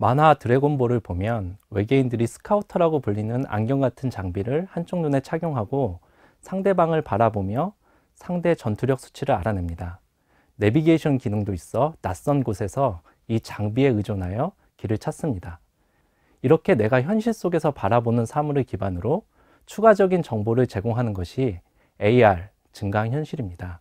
만화 드래곤볼을 보면 외계인들이 스카우터라고 불리는 안경 같은 장비를 한쪽 눈에 착용하고 상대방을 바라보며 상대 전투력 수치를 알아냅니다. 내비게이션 기능도 있어 낯선 곳에서 이 장비에 의존하여 길을 찾습니다. 이렇게 내가 현실 속에서 바라보는 사물을 기반으로 추가적인 정보를 제공하는 것이 AR, 증강현실입니다.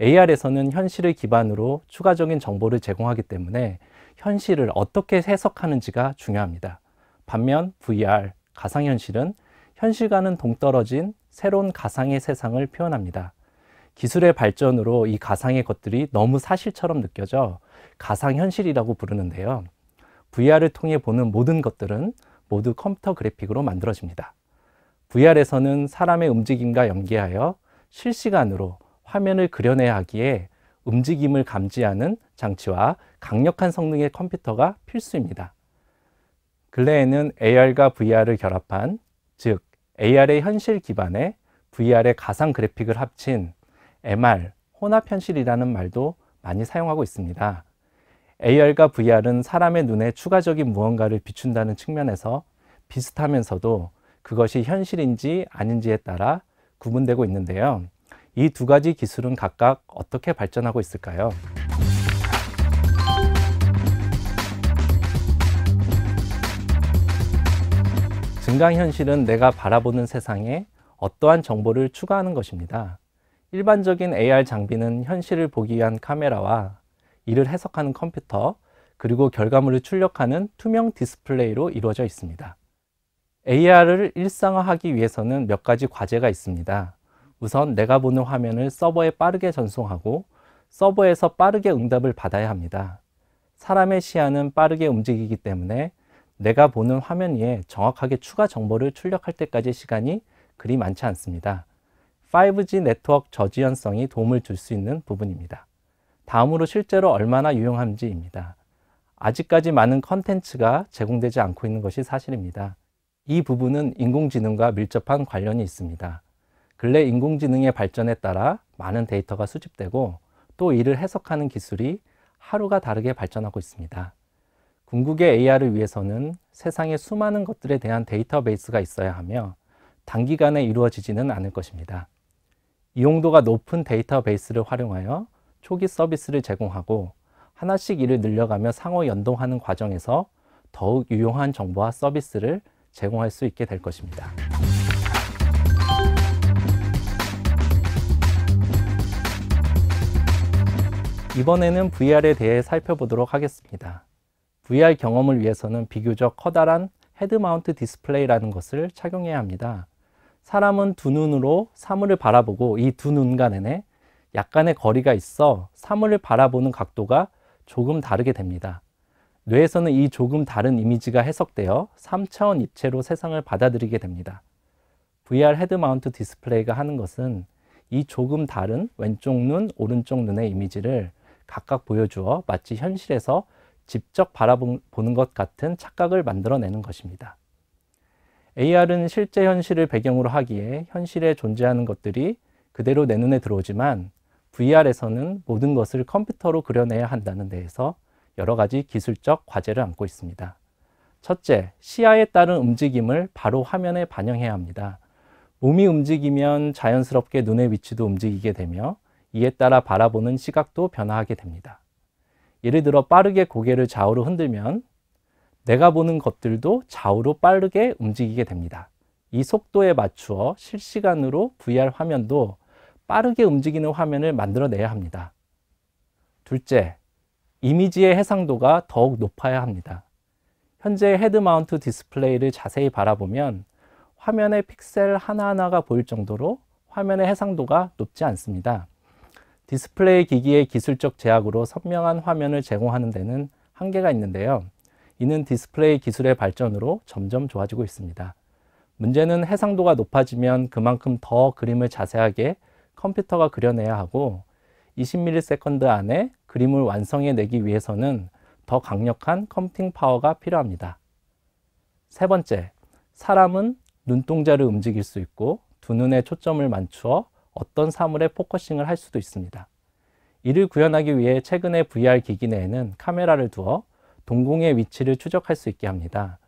AR에서는 현실을 기반으로 추가적인 정보를 제공하기 때문에 현실을 어떻게 해석하는지가 중요합니다. 반면 VR, 가상현실은 현실과는 동떨어진 새로운 가상의 세상을 표현합니다. 기술의 발전으로 이 가상의 것들이 너무 사실처럼 느껴져 가상현실이라고 부르는데요. VR을 통해 보는 모든 것들은 모두 컴퓨터 그래픽으로 만들어집니다. VR에서는 사람의 움직임과 연계하여 실시간으로 화면을 그려내야 하기에 움직임을 감지하는 장치와 강력한 성능의 컴퓨터가 필수입니다. 근래에는 AR과 VR을 결합한 즉 AR의 현실 기반에 VR의 가상 그래픽을 합친 MR, 혼합 현실이라는 말도 많이 사용하고 있습니다. AR과 VR은 사람의 눈에 추가적인 무언가를 비춘다는 측면에서 비슷하면서도 그것이 현실인지 아닌지에 따라 구분되고 있는데요. 이두 가지 기술은 각각 어떻게 발전하고 있을까요? 증강현실은 내가 바라보는 세상에 어떠한 정보를 추가하는 것입니다. 일반적인 AR 장비는 현실을 보기 위한 카메라와 이를 해석하는 컴퓨터, 그리고 결과물을 출력하는 투명 디스플레이로 이루어져 있습니다. AR을 일상화하기 위해서는 몇 가지 과제가 있습니다. 우선 내가 보는 화면을 서버에 빠르게 전송하고 서버에서 빠르게 응답을 받아야 합니다. 사람의 시야는 빠르게 움직이기 때문에 내가 보는 화면 위에 정확하게 추가 정보를 출력할 때까지 시간이 그리 많지 않습니다. 5G 네트워크 저지연성이 도움을 줄 수 있는 부분입니다. 다음으로 실제로 얼마나 유용한지입니다. 아직까지 많은 컨텐츠가 제공되지 않고 있는 것이 사실입니다. 이 부분은 인공지능과 밀접한 관련이 있습니다. 근래 인공지능의 발전에 따라 많은 데이터가 수집되고 또 이를 해석하는 기술이 하루가 다르게 발전하고 있습니다. 궁극의 AR을 위해서는 세상의 수많은 것들에 대한 데이터베이스가 있어야 하며 단기간에 이루어지지는 않을 것입니다. 이용도가 높은 데이터베이스를 활용하여 초기 서비스를 제공하고 하나씩 이를 늘려가며 상호 연동하는 과정에서 더욱 유용한 정보와 서비스를 제공할 수 있게 될 것입니다. 이번에는 VR에 대해 살펴보도록 하겠습니다. VR 경험을 위해서는 비교적 커다란 헤드마운트 디스플레이라는 것을 착용해야 합니다. 사람은 두 눈으로 사물을 바라보고 이 두눈 간에 약간의 거리가 있어 사물을 바라보는 각도가 조금 다르게 됩니다. 뇌에서는 이 조금 다른 이미지가 해석되어 3차원 입체로 세상을 받아들이게 됩니다. VR 헤드마운트 디스플레이가 하는 것은 이 조금 다른 왼쪽 눈, 오른쪽 눈의 이미지를 각각 보여주어 마치 현실에서 직접 바라보는 것 같은 착각을 만들어내는 것입니다. AR은 실제 현실을 배경으로 하기에 현실에 존재하는 것들이 그대로 내 눈에 들어오지만 VR에서는 모든 것을 컴퓨터로 그려내야 한다는 데에서 여러 가지 기술적 과제를 안고 있습니다. 첫째, 시야에 따른 움직임을 바로 화면에 반영해야 합니다. 몸이 움직이면 자연스럽게 눈의 위치도 움직이게 되며 이에 따라 바라보는 시각도 변화하게 됩니다. 예를 들어 빠르게 고개를 좌우로 흔들면 내가 보는 것들도 좌우로 빠르게 움직이게 됩니다. 이 속도에 맞추어 실시간으로 VR 화면도 빠르게 움직이는 화면을 만들어내야 합니다. 둘째, 이미지의 해상도가 더욱 높아야 합니다. 현재 헤드마운트 디스플레이를 자세히 바라보면 화면의 픽셀 하나하나가 보일 정도로 화면의 해상도가 높지 않습니다. 디스플레이 기기의 기술적 제약으로 선명한 화면을 제공하는 데는 한계가 있는데요. 이는 디스플레이 기술의 발전으로 점점 좋아지고 있습니다. 문제는 해상도가 높아지면 그만큼 더 그림을 자세하게 컴퓨터가 그려내야 하고 20ms 안에 그림을 완성해 내기 위해서는 더 강력한 컴퓨팅 파워가 필요합니다. 세 번째, 사람은 눈동자를 움직일 수 있고 두 눈에 초점을 맞추어 어떤 사물에 포커싱을 할 수도 있습니다. 이를 구현하기 위해 최근의 VR 기기 내에는 카메라를 두어 동공의 위치를 추적할 수 있게 합니다.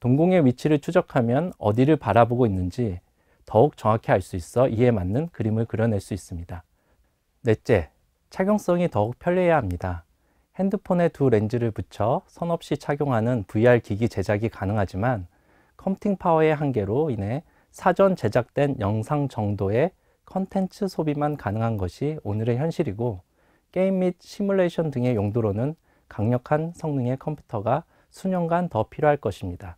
동공의 위치를 추적하면 어디를 바라보고 있는지 더욱 정확히 알 수 있어 이에 맞는 그림을 그려낼 수 있습니다. 넷째, 착용성이 더욱 편리해야 합니다. 핸드폰에 두 렌즈를 붙여 선 없이 착용하는 VR 기기 제작이 가능하지만 컴팅 파워의 한계로 인해 사전 제작된 영상 정도의 컨텐츠 소비만 가능한 것이 오늘의 현실이고 게임 및 시뮬레이션 등의 용도로는 강력한 성능의 컴퓨터가 수년간 더 필요할 것입니다.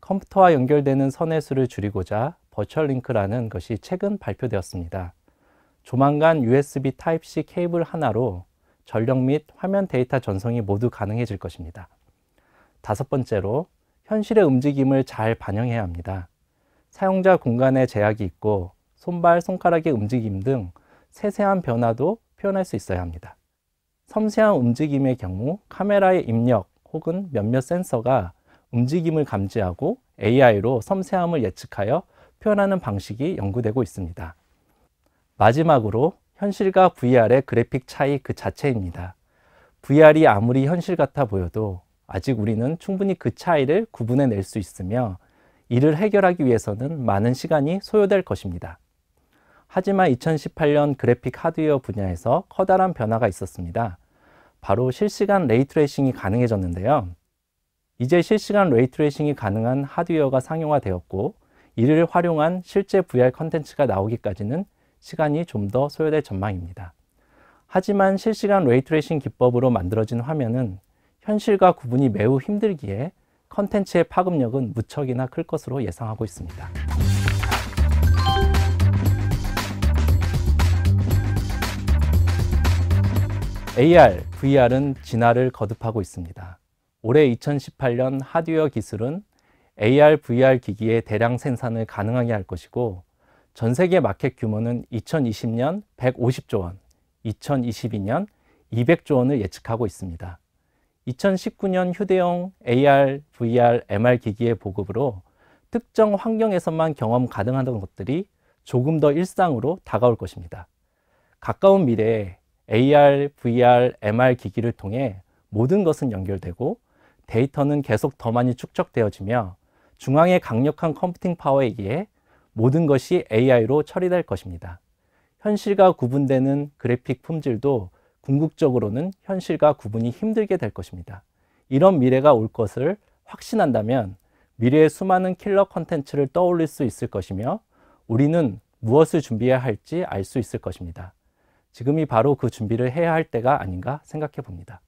컴퓨터와 연결되는 선의 수를 줄이고자 버츄얼링크라는 것이 최근 발표되었습니다. 조만간 USB Type-C 케이블 하나로 전력 및 화면 데이터 전송이 모두 가능해질 것입니다. 다섯 번째로 현실의 움직임을 잘 반영해야 합니다. 사용자 공간에 제약이 있고 손발, 손가락의 움직임 등 세세한 변화도 표현할 수 있어야 합니다. 섬세한 움직임의 경우 카메라의 입력 혹은 몇몇 센서가 움직임을 감지하고 AI로 섬세함을 예측하여 표현하는 방식이 연구되고 있습니다. 마지막으로 현실과 VR의 그래픽 차이 그 자체입니다. VR이 아무리 현실 같아 보여도 아직 우리는 충분히 그 차이를 구분해 낼 수 있으며 이를 해결하기 위해서는 많은 시간이 소요될 것입니다. 하지만 2018년 그래픽 하드웨어 분야에서 커다란 변화가 있었습니다. 바로 실시간 레이트레이싱이 가능해졌는데요. 이제 실시간 레이트레이싱이 가능한 하드웨어가 상용화되었고 이를 활용한 실제 VR 컨텐츠가 나오기까지는 시간이 좀 더 소요될 전망입니다. 하지만 실시간 레이트레이싱 기법으로 만들어진 화면은 현실과 구분이 매우 힘들기에 컨텐츠의 파급력은 무척이나 클 것으로 예상하고 있습니다. AR, VR은 진화를 거듭하고 있습니다. 올해 2018년 하드웨어 기술은 AR, VR 기기의 대량 생산을 가능하게 할 것이고 전 세계 마켓 규모는 2020년 150조 원, 2022년 200조 원을 예측하고 있습니다. 2019년 휴대용 AR, VR, MR 기기의 보급으로 특정 환경에서만 경험 가능하던 것들이 조금 더 일상으로 다가올 것입니다. 가까운 미래에 AR, VR, MR 기기를 통해 모든 것은 연결되고 데이터는 계속 더 많이 축적되어지며 중앙의 강력한 컴퓨팅 파워에 의해 모든 것이 AI로 처리될 것입니다. 현실과 구분되는 그래픽 품질도 궁극적으로는 현실과 구분이 힘들게 될 것입니다. 이런 미래가 올 것을 확신한다면 미래의 수많은 킬러 컨텐츠를 떠올릴 수 있을 것이며 우리는 무엇을 준비해야 할지 알 수 있을 것입니다. 지금이 바로 그 준비를 해야 할 때가 아닌가 생각해 봅니다.